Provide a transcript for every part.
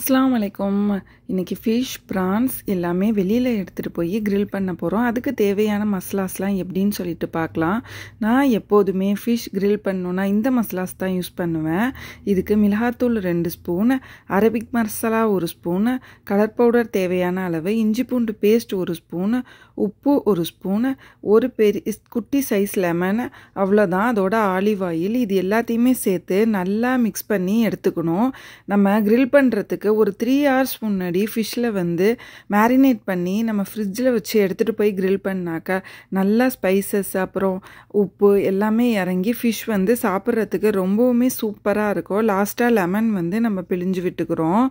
அஸ்லாம் வலைக்கம் இன்றைக்கி ஃபிஷ் ப்ரான்ஸ் எல்லாமே வெளியில் எடுத்துகிட்டு போய் கிரில் பண்ண போகிறோம் அதுக்கு தேவையான மசாலாஸ்லாம் எப்படின்னு சொல்லிட்டு பார்க்கலாம் நான் எப்போதுமே ஃபிஷ் கிரில் பண்ணணுன்னா இந்த மசாலாஸ் தான் யூஸ் பண்ணுவேன் இதுக்கு மிளகாத்தூள் ரெண்டு ஸ்பூன் அரபிக் மசாலா ஒரு ஸ்பூன் கலர் பவுடர் தேவையான அளவு இஞ்சி பூண்டு பேஸ்ட் ஒரு ஸ்பூன் உப்பு ஒரு ஸ்பூன் ஒரு பெரிய குட்டி சைஸ் லெமன் அவ்வளோதான் அதோட ஆலிவ் ஆயில் இது எல்லாத்தையுமே சேர்த்து நல்லா மிக்ஸ் பண்ணி எடுத்துக்கணும் நம்ம கிரில் பண்ணுறதுக்கு இருக்குது ஒரு த்ரீ ஹவர்ஸ் முன்னாடி ஃபிஷ்ஷில் வந்து மேரினேட் பண்ணி நம்ம ஃப்ரிட்ஜில் வச்சு எடுத்துகிட்டு போய் க்ரில் பண்ணாக்கா நல்லா ஸ்பைசஸ் அப்புறம் உப்பு எல்லாமே இறங்கி ஃபிஷ் வந்து சாப்பிட்றதுக்கு ரொம்பவுமே சூப்பராக இருக்கும் லாஸ்ட்டாக லெமன் வந்து நம்ம பிழிஞ்சு விட்டுக்கிறோம்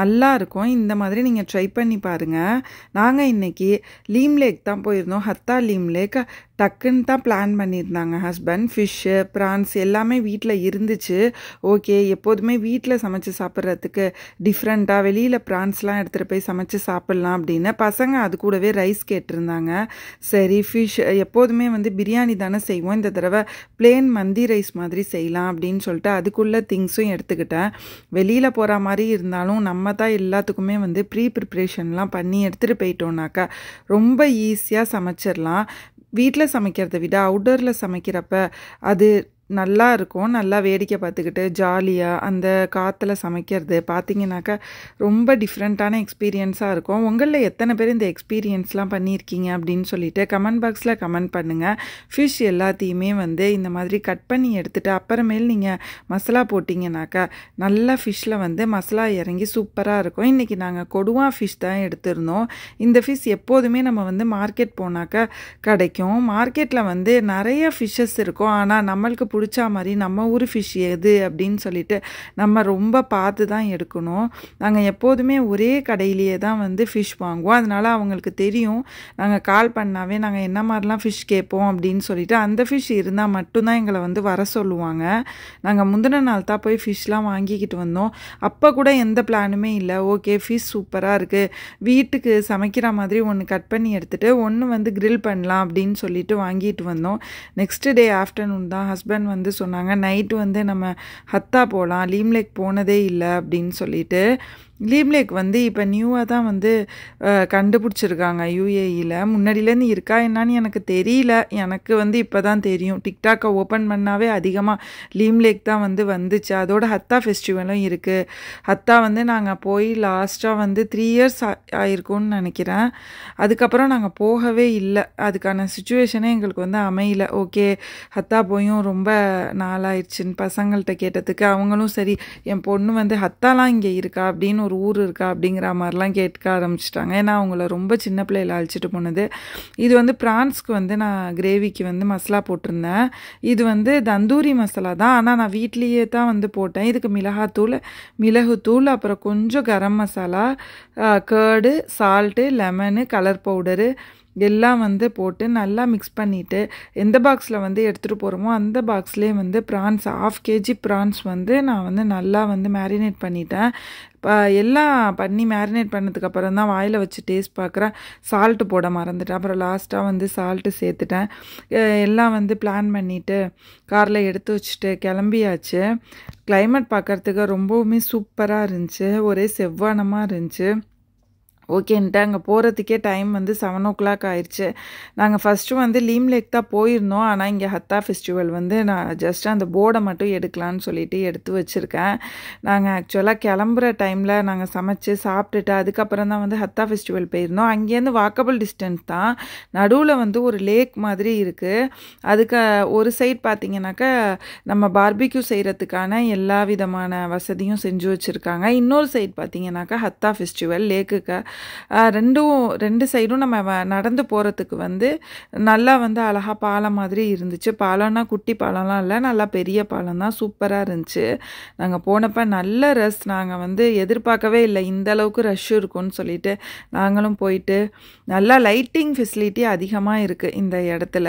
நல்லா இருக்கும் இந்த மாதிரி நீங்கள் ட்ரை பண்ணி பாருங்கள் நாங்கள் இன்றைக்கி லீம் லேக் தான் போயிருந்தோம் ஹத்தா லீம் லேக் டக்குன்னு தான் பிளான் பண்ணியிருந்தாங்க ஹஸ்பண்ட் ஃபிஷ்ஷு ப்ரான்ஸ் எல்லாமே வீட்டில் இருந்துச்சு ஓகே எப்போதுமே வீட்டில் சமைச்சு சாப்பிட்றதுக்கு டிஃப்ரெண்ட்டாக வெளியில் ப்ரான்ஸ்லாம் எடுத்துகிட்டு போய் சமைச்சு சாப்பிட்லாம் அப்படின்னு பசங்க அது கூடவே ரைஸ் கேட்டிருந்தாங்க சரி ஃபிஷ் எப்போதுமே வந்து பிரியாணி தானே செய்வோம் இந்த தடவை பிளேன் மந்தி ரைஸ் மாதிரி செய்யலாம் அப்படின்னு சொல்லிட்டு அதுக்குள்ளே திங்ஸும் எடுத்துக்கிட்டேன் வெளியில் போகிற மாதிரி இருந்தாலும் நம்ம தான் எல்லாத்துக்குமே வந்து ப்ரீ ப்ரிப்ரேஷன்லாம் பண்ணி எடுத்துகிட்டு போயிட்டோம்னாக்கா ரொம்ப ஈஸியாக சமைச்சிடலாம் வீட்டில் சமைக்கிறத விட அவுட்டோரில் சமைக்கிறப்ப அது நல்லா இருக்கும் நல்லா வேடிக்கை பார்த்துக்கிட்டு ஜாலியாக அந்த காற்றுல சமைக்கிறது பார்த்தீங்கன்னாக்கா ரொம்ப டிஃப்ரெண்ட்டான எக்ஸ்பீரியன்ஸாக இருக்கும் உங்களில் எத்தனை பேர் இந்த எக்ஸ்பீரியன்ஸ்லாம் பண்ணியிருக்கீங்க அப்படின்னு சொல்லிட்டு கமெண்ட் பாக்ஸில் கமெண்ட் பண்ணுங்கள் ஃபிஷ் எல்லாத்தையுமே வந்து இந்த மாதிரி கட் பண்ணி எடுத்துகிட்டு அப்புறமேல் நீங்கள் மசாலா போட்டிங்கனாக்கா நல்லா ஃபிஷ்ஷில் வந்து மசாலா இறங்கி சூப்பராக இருக்கும் இன்றைக்கி நாங்கள் கொடுவா ஃபிஷ் தான் எடுத்திருந்தோம் இந்த ஃபிஷ் எப்போதுமே நம்ம வந்து மார்க்கெட் போனாக்கா கிடைக்கும் மார்க்கெட்டில் வந்து நிறைய ஃபிஷ்ஷஸ் இருக்கும் ஆனால் நம்மளுக்கு பிடிச்சா மாதிரி நம்ம ஊர் ஃபிஷ் எது அப்படின்னு சொல்லிட்டு நம்ம ரொம்ப பார்த்து தான் எடுக்கணும் நாங்கள் எப்போதுமே ஒரே கடையிலேயே தான் வந்து ஃபிஷ் வாங்குவோம் அதனால் அவங்களுக்கு தெரியும் நாங்கள் கால் பண்ணாவே நாங்கள் என்ன மாதிரிலாம் ஃபிஷ் கேட்போம் அப்படின்னு சொல்லிட்டு அந்த ஃபிஷ் இருந்தால் மட்டும்தான் எங்களை வந்து வர சொல்லுவாங்க நாங்கள் முந்தின நாள் தான் போய் ஃபிஷ்லாம் வாங்கிக்கிட்டு வந்தோம் அப்போ கூட எந்த பிளானுமே இல்லை ஓகே ஃபிஷ் சூப்பராக இருக்குது வீட்டுக்கு சமைக்கிற மாதிரி ஒன்று கட் பண்ணி எடுத்துகிட்டு ஒன்று வந்து கிரில் பண்ணலாம் அப்படின்னு சொல்லிட்டு வாங்கிட்டு வந்தோம் நெக்ஸ்ட் டே ஆஃப்டர்நூன் தான் ஹஸ்பண்ட் ஹஸ்பண்ட் வந்து சொன்னாங்க நைட்டு வந்து நம்ம ஹத்தா போகலாம் லீம்லேக் போனதே இல்லை அப்படின்னு சொல்லிட்டு லீம்லேக் வந்து இப்போ நியூவாக தான் வந்து கண்டுபிடிச்சிருக்காங்க யூஏஇயில் e முன்னாடியிலேருந்து இருக்கா என்னான்னு எனக்கு தெரியல எனக்கு வந்து இப்போ தான் தெரியும் டிக்டாக்கை ஓப்பன் பண்ணாவே அதிகமாக லீம்லேக் தான் வந்து வந்துச்சு அதோட ஹத்தா ஃபெஸ்டிவலும் இருக்குது ஹத்தா வந்து நாங்கள் போய் லாஸ்ட்டாக வந்து த்ரீ இயர்ஸ் ஆயிருக்கும்னு நினைக்கிறேன் அதுக்கப்புறம் நாங்கள் போகவே இல்லை அதுக்கான சுச்சுவேஷனே எங்களுக்கு வந்து அமையல ஓகே ஹத்தா போயும் ரொம்ப நாளாயிடுச்சின்னு பசங்கள்கிட்ட கேட்டதுக்கு அவங்களும் சரி என் பொண்ணு வந்து ஹத்தாலாம் இங்கே இருக்கா அப்படின்னு ஒரு ஊர் இருக்கா அப்படிங்கிற மாதிரிலாம் கேட்க ஆரம்பிச்சிட்டாங்க ஏன்னா அவங்கள ரொம்ப சின்ன பிள்ளையில அழைச்சிட்டு போனது இது வந்து பிரான்ஸ்க்கு வந்து நான் கிரேவிக்கு வந்து மசாலா போட்டிருந்தேன் இது வந்து தந்தூரி மசாலா தான் ஆனால் நான் வீட்லேயே தான் வந்து போட்டேன் இதுக்கு மிளகாத்தூள் மிளகுத்தூள் அப்புறம் கொஞ்சம் garam masala curd salt lemon colour powder எல்லாம் வந்து போட்டு நல்லா மிக்ஸ் பண்ணிவிட்டு எந்த பாக்ஸில் வந்து எடுத்துகிட்டு போகிறோமோ அந்த பாக்ஸ்லேயே வந்து ப்ரான்ஸ் ஆஃப் கேஜி ப்ரான்ஸ் வந்து நான் வந்து நல்லா வந்து மேரினேட் பண்ணிட்டேன் எல்லாம் பண்ணி மேரினேட் பண்ணதுக்கப்புறம் தான் வாயில் வச்சு டேஸ்ட் பார்க்குறேன் சால்ட்டு போட மறந்துட்டேன் அப்புறம் லாஸ்ட்டாக வந்து சால்ட்டு சேர்த்துட்டேன் எல்லாம் வந்து பிளான் பண்ணிவிட்டு காரில் எடுத்து வச்சுட்டு கிளம்பியாச்சு கிளைமேட் பார்க்குறதுக்கு ரொம்பவுமே சூப்பராக இருந்துச்சு ஒரே செவ்வானமாக இருந்துச்சு ஓகேன்ட்டு அங்கே போகிறதுக்கே டைம் வந்து செவன் ஓ கிளாக் ஆயிடுச்சு நாங்கள் ஃபஸ்ட்டு வந்து லீம் லேக் தான் போயிருந்தோம் ஆனால் இங்கே ஹத்தா ஃபெஸ்டிவல் வந்து நான் ஜஸ்ட் அந்த போர்டை மட்டும் எடுக்கலான்னு சொல்லிட்டு எடுத்து வச்சுருக்கேன் நாங்கள் ஆக்சுவலாக கிளம்புற டைமில் நாங்கள் சமைச்சு சாப்பிட்டுட்டு அதுக்கப்புறம் தான் வந்து ஹத்தா ஃபெஸ்டிவல் போயிருந்தோம் அங்கேருந்து வாக்கபிள் டிஸ்டன்ஸ் தான் நடுவில் வந்து ஒரு லேக் மாதிரி இருக்குது அதுக்கு ஒரு சைட் பார்த்தீங்கன்னாக்கா நம்ம பார்பிக்யூ செய்கிறதுக்கான எல்லா விதமான வசதியும் செஞ்சு வச்சுருக்காங்க இன்னொரு சைட் பார்த்திங்கனாக்கா ஹத்தா ஃபெஸ்டிவல் லேக்குக்கு ரெண்டும் ரெண்டு சைடும் நம்ம நடந்து போகிறதுக்கு வந்து நல்லா வந்து அழகாக பாலம் மாதிரி இருந்துச்சு பாலம்னா குட்டி பாலம்லாம் இல்லை நல்லா பெரிய பாலம் தான் சூப்பராக இருந்துச்சு நாங்கள் போனப்போ நல்ல ரஷ் நாங்கள் வந்து எதிர்பார்க்கவே இல்லை இந்த அளவுக்கு ரஷ் இருக்கும்னு சொல்லிட்டு நாங்களும் போயிட்டு நல்லா லைட்டிங் ஃபெசிலிட்டி அதிகமாக இருக்குது இந்த இடத்துல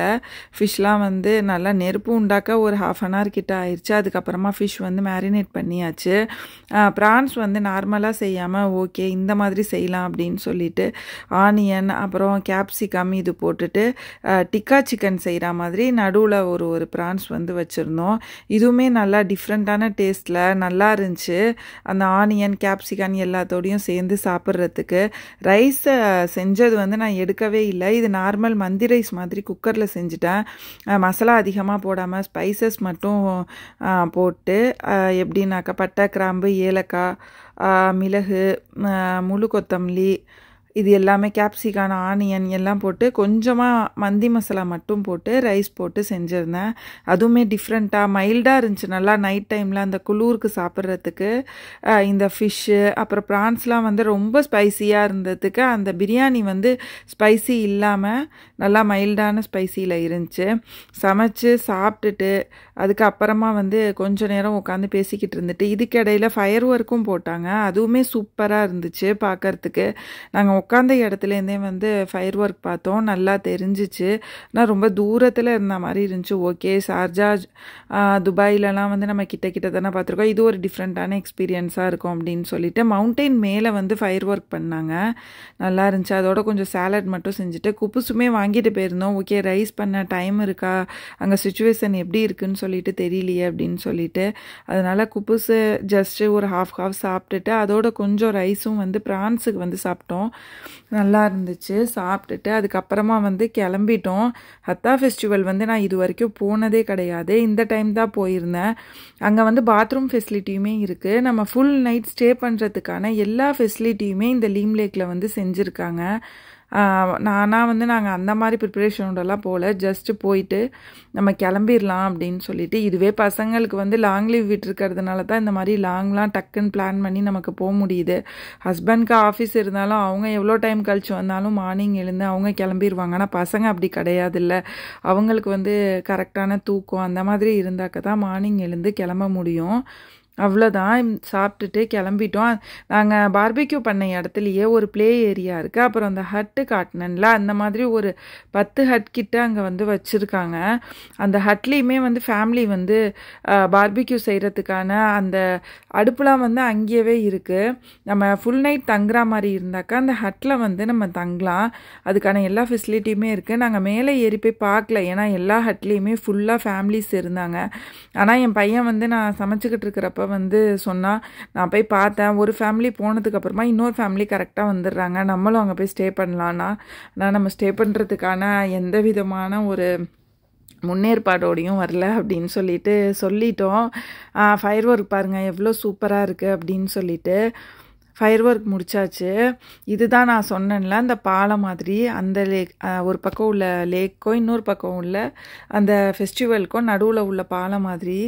ஃபிஷ்லாம் வந்து நல்லா நெருப்பு உண்டாக்க ஒரு ஹாஃப் அன் ஹவர் கிட்ட ஆயிடுச்சு அதுக்கப்புறமா ஃபிஷ் வந்து மேரினேட் பண்ணியாச்சு ப்ரான்ஸ் வந்து நார்மலாக செய்யாமல் ஓகே இந்த மாதிரி செய்யலாம் அப்படின்னு சொல்லிட்டு ஆனியன் அப்புறம் கேப்சிகம் இது போட்டுட்டு டிக்கா சிக்கன் செய்கிற மாதிரி நடுவில் ஒரு ஒரு ப்ரான்ஸ் வந்து வச்சுருந்தோம் இதுவுமே நல்லா டிஃப்ரெண்ட்டான டேஸ்ட்டில் நல்லா இருந்துச்சு அந்த ஆனியன் கேப்சிகன் எல்லாத்தோடையும் சேர்ந்து சாப்பிட்றதுக்கு ரைஸை செஞ்சது வந்து நான் எடுக்கவே இல்லை இது நார்மல் மந்தி ரைஸ் மாதிரி குக்கரில் செஞ்சுட்டேன் மசாலா அதிகமாக போடாமல் ஸ்பைசஸ் மட்டும் போட்டு எப்படின்னாக்கா பட்டை கிராம்பு ஏலக்காய் மிளகு முழு கொத்தமல்லி இது எல்லாமே கேப்சிகான் ஆனியன் எல்லாம் போட்டு கொஞ்சமாக மந்தி மசாலா மட்டும் போட்டு ரைஸ் போட்டு செஞ்சுருந்தேன் அதுவுமே டிஃப்ரெண்ட்டாக மைல்டாக இருந்துச்சு நல்லா நைட் டைமில் அந்த குளூருக்கு சாப்பிட்றதுக்கு இந்த ஃபிஷ்ஷு அப்புறம் ப்ரான்ஸ்லாம் வந்து ரொம்ப ஸ்பைசியாக இருந்ததுக்கு அந்த பிரியாணி வந்து ஸ்பைசி இல்லாமல் நல்லா மைல்டான ஸ்பைசியில் இருந்துச்சு சமைச்சு சாப்பிட்டுட்டு அதுக்கப்புறமா வந்து கொஞ்ச நேரம் உட்காந்து பேசிக்கிட்டு இருந்துட்டு இதுக்கிடையில் ஃபயர் ஒர்க்கும் போட்டாங்க அதுவுமே சூப்பராக இருந்துச்சு பார்க்குறதுக்கு நாங்கள் உட்காந்த இடத்துலேருந்தே வந்து ஃபயர் ஒர்க் பார்த்தோம் நல்லா தெரிஞ்சிச்சு ஆனால் ரொம்ப தூரத்தில் இருந்த மாதிரி இருந்துச்சு ஓகே சார்ஜா துபாயிலலாம் வந்து நம்ம கிட்ட கிட்ட தானே பார்த்துருக்கோம் இது ஒரு டிஃப்ரெண்ட்டான எக்ஸ்பீரியன்ஸாக இருக்கும் அப்படின்னு சொல்லிட்டு மவுண்டெயின் மேலே வந்து ஃபயர் ஒர்க் பண்ணாங்க நல்லா இருந்துச்சு அதோட கொஞ்சம் சேலட் மட்டும் செஞ்சுட்டு குப்புசுமே வாங்கிட்டு போயிருந்தோம் ஓகே ரைஸ் பண்ண டைம் இருக்கா அங்கே சுச்சுவேஷன் எப்படி இருக்குன்னு சொல்லிட்டு தெரியலையே அப்படின்னு சொல்லிட்டு அதனால் குப்புசு ஜஸ்ட்டு ஒரு ஹாஃப் ஹாஃப் சாப்பிட்டுட்டு அதோட கொஞ்சம் ரைஸும் வந்து ப்ரான்ஸுக்கு வந்து சாப்பிட்டோம் நல்லா இருந்துச்சு சாப்பிட்டுட்டு அதுக்கப்புறமா வந்து கிளம்பிட்டோம் ஹத்தா ஃபெஸ்டிவல் வந்து நான் இது வரைக்கும் போனதே கிடையாது இந்த டைம் தான் போயிருந்தேன் அங்கே வந்து பாத்ரூம் ஃபெசிலிட்டியுமே இருக்குது நம்ம ஃபுல் நைட் ஸ்டே பண்ணுறதுக்கான எல்லா ஃபெசிலிட்டியுமே இந்த லீம் லேக்கில் வந்து செஞ்சுருக்காங்க நானாக வந்து நாங்கள் அந்த மாதிரி ப்ரிப்ரேஷனோடலாம் போகல ஜஸ்ட்டு போயிட்டு நம்ம கிளம்பிடலாம் அப்படின்னு சொல்லிட்டு இதுவே பசங்களுக்கு வந்து லாங் லீவ் விட்டுருக்கிறதுனால தான் இந்த மாதிரி லாங்லாம் டக்குன்னு பிளான் பண்ணி நமக்கு போக முடியுது ஹஸ்பண்ட்க்கு ஆஃபீஸ் இருந்தாலும் அவங்க எவ்வளோ டைம் கழிச்சு வந்தாலும் மார்னிங் எழுந்து அவங்க கிளம்பிடுவாங்க ஆனால் பசங்க அப்படி கிடையாது இல்லை அவங்களுக்கு வந்து கரெக்டான தூக்கம் அந்த மாதிரி இருந்தாக்க தான் மார்னிங் எழுந்து கிளம்ப முடியும் அவ்வளோதான் சாப்பிட்டுட்டு கிளம்பிட்டோம் நாங்கள் பார்பிக்யூ பண்ண இடத்துலையே ஒரு ப்ளே ஏரியா இருக்குது அப்புறம் அந்த ஹட்டு காட்டினில் அந்த மாதிரி ஒரு பத்து ஹட் கிட்ட அங்கே வந்து வச்சுருக்காங்க அந்த ஹட்லேயுமே வந்து ஃபேமிலி வந்து பார்பிக்யூ செய்கிறதுக்கான அந்த அடுப்புலாம் வந்து அங்கேயவே இருக்குது நம்ம ஃபுல் நைட் தங்குற மாதிரி இருந்தாக்கா அந்த ஹட்டில் வந்து நம்ம தங்கலாம் அதுக்கான எல்லா ஃபெசிலிட்டியுமே இருக்குது நாங்கள் மேலே ஏறி போய் பார்க்கல ஏன்னா எல்லா ஹட்லேயுமே ஃபுல்லாக ஃபேமிலிஸ் இருந்தாங்க ஆனால் என் பையன் வந்து நான் சமைச்சிக்கிட்டு இருக்கிறப்ப வந்து சொன்னால் நான் போய் பார்த்தேன் ஒரு ஃபேமிலி போனதுக்கப்புறமா இன்னொரு ஃபேமிலி கரெக்டாக வந்துடுறாங்க நம்மளும் அங்கே போய் ஸ்டே பண்ணலான்னா ஆனால் நம்ம ஸ்டே பண்ணுறதுக்கான எந்த விதமான ஒரு முன்னேற்பாடோடையும் வரல அப்படின்னு சொல்லிட்டு சொல்லிட்டோம் ஃபயர் ஒர்க் பாருங்கள் எவ்வளோ சூப்பராக இருக்குது அப்படின்னு சொல்லிட்டு ஃபயர் ஒர்க் முடிச்சாச்சு இதுதான் நான் சொன்னேன்ல அந்த பாலை மாதிரி அந்த லேக் ஒரு பக்கம் உள்ள லேக்கோ இன்னொரு பக்கம் உள்ள அந்த ஃபெஸ்டிவலுக்கும் நடுவில் உள்ள பாலை மாதிரி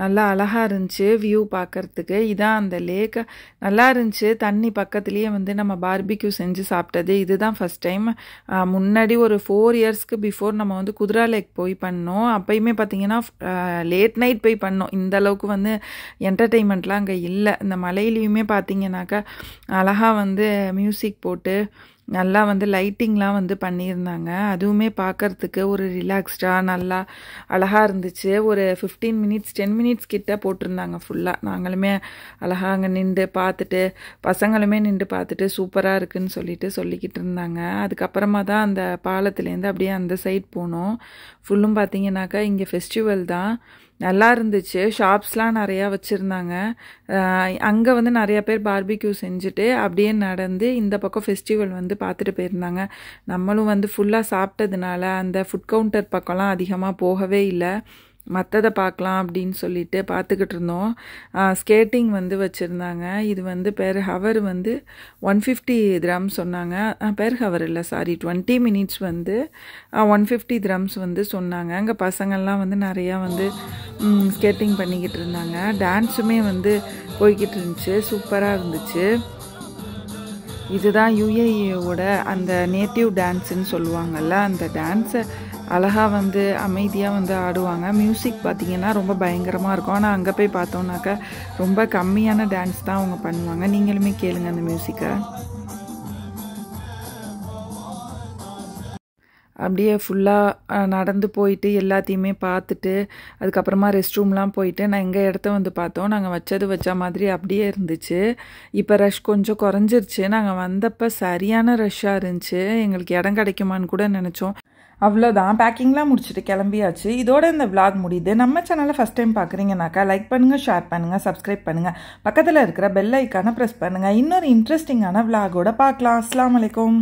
நல்லா அழகாக இருந்துச்சு வியூ பார்க்குறதுக்கு இதான் அந்த லேக் நல்லா இருந்துச்சு தண்ணி பக்கத்துலேயே வந்து நம்ம பார்பிக்யூ செஞ்சு சாப்பிட்டது இதுதான் ஃபஸ்ட் டைம் முன்னாடி ஒரு ஃபோர் இயர்ஸ்க்கு பிஃபோர் நம்ம வந்து குதிரா லேக் போய் பண்ணோம் அப்பயுமே பார்த்திங்கன்னா லேட் நைட் போய் பண்ணோம் இந்த அளவுக்கு வந்து என்டர்டெயின்மெண்ட்லாம் அங்கே இல்லை இந்த மலையிலையுமே பார்த்திங்கனாக்கா அழகாக வந்து மியூசிக் போட்டு நல்லா வந்து லைட்டிங்லாம் வந்து பண்ணியிருந்தாங்க அதுவுமே பார்க்குறதுக்கு ஒரு ரிலாக்ஸ்டாக நல்லா அழகாக இருந்துச்சு ஒரு ஃபிஃப்டீன் மினிட்ஸ் டென் மினிட்ஸ் கிட்ட போட்டிருந்தாங்க ஃபுல்லாக நாங்களுமே அழகாக அங்கே நின்று பார்த்துட்டு பசங்களுமே நின்று பார்த்துட்டு சூப்பராக இருக்குதுன்னு சொல்லிட்டு சொல்லிக்கிட்டு இருந்தாங்க அதுக்கப்புறமா தான் அந்த பாலத்துலேருந்து அப்படியே அந்த சைட் போனோம் ஃபுல்லும் பார்த்தீங்கன்னாக்கா இங்கே ஃபெஸ்டிவல் தான் நல்லா இருந்துச்சு ஷாப்ஸ்லாம் நிறையா வச்சுருந்தாங்க அங்கே வந்து நிறையா பேர் பார்பிக்யூ செஞ்சுட்டு அப்படியே நடந்து இந்த பக்கம் ஃபெஸ்டிவல் வந்து பார்த்துட்டு போயிருந்தாங்க நம்மளும் வந்து ஃபுல்லாக சாப்பிட்டதுனால அந்த ஃபுட் கவுண்டர் பக்கம்லாம் அதிகமாக போகவே இல்லை மற்றதை பார்க்கலாம் அப்படின்னு சொல்லிட்டு பார்த்துக்கிட்டு இருந்தோம் ஸ்கேட்டிங் வந்து வச்சுருந்தாங்க இது வந்து பெர் ஹவர் வந்து ஒன் ஃபிஃப்டி கிராம் சொன்னாங்க பெர் ஹவர் இல்லை சாரி டுவெண்ட்டி மினிட்ஸ் வந்து ஒன் ஃபிஃப்டி கிராம்ஸ் வந்து சொன்னாங்க அங்கே பசங்கள்லாம் வந்து நிறையா வந்து ஸ்கேட்டிங் பண்ணிக்கிட்டு இருந்தாங்க டான்ஸுமே வந்து போய்கிட்டு இருந்துச்சு சூப்பராக இருந்துச்சு இதுதான் யுஏஇயோட அந்த நேட்டிவ் டான்ஸுன்னு சொல்லுவாங்கள்ல அந்த டான்ஸை அழகாக வந்து அமைதியாக வந்து ஆடுவாங்க மியூசிக் பார்த்திங்கன்னா ரொம்ப பயங்கரமாக இருக்கும் ஆனால் அங்கே போய் பார்த்தோன்னாக்கா ரொம்ப கம்மியான டான்ஸ் தான் அவங்க பண்ணுவாங்க நீங்களுமே கேளுங்கள் அந்த மியூசிக்கை அப்படியே ஃபுல்லாக நடந்து போயிட்டு எல்லாத்தையுமே பார்த்துட்டு அதுக்கப்புறமா ரெஸ்ட் ரூம்லாம் போயிட்டு நான் எங்கள் இடத்த வந்து பார்த்தோம் நாங்கள் வச்சது வச்ச மாதிரி அப்படியே இருந்துச்சு இப்போ ரஷ் கொஞ்சம் குறைஞ்சிருச்சு நாங்கள் வந்தப்போ சரியான ரஷ்ஷாக இருந்துச்சு எங்களுக்கு இடம் கிடைக்குமான்னு கூட நினச்சோம் அவ்வளோதான் பேக்கிங்லாம் முடிச்சுட்டு கிளம்பியாச்சு இதோட இந்த விளாக் முடியுது நம்ம சேனலை ஃபஸ்ட் டைம் பார்க்குறீங்கனாக்கா லைக் பண்ணுங்கள் ஷேர் பண்ணுங்கள் சப்ஸ்கிரைப் பண்ணுங்கள் பக்கத்தில் இருக்கிற பெல் ஐக்கானை ப்ரெஸ் பண்ணுங்கள் இன்னொரு இன்ட்ரெஸ்டிங்கான விளாகோட பார்க்கலாம் அஸ்லாம் வலைக்கம்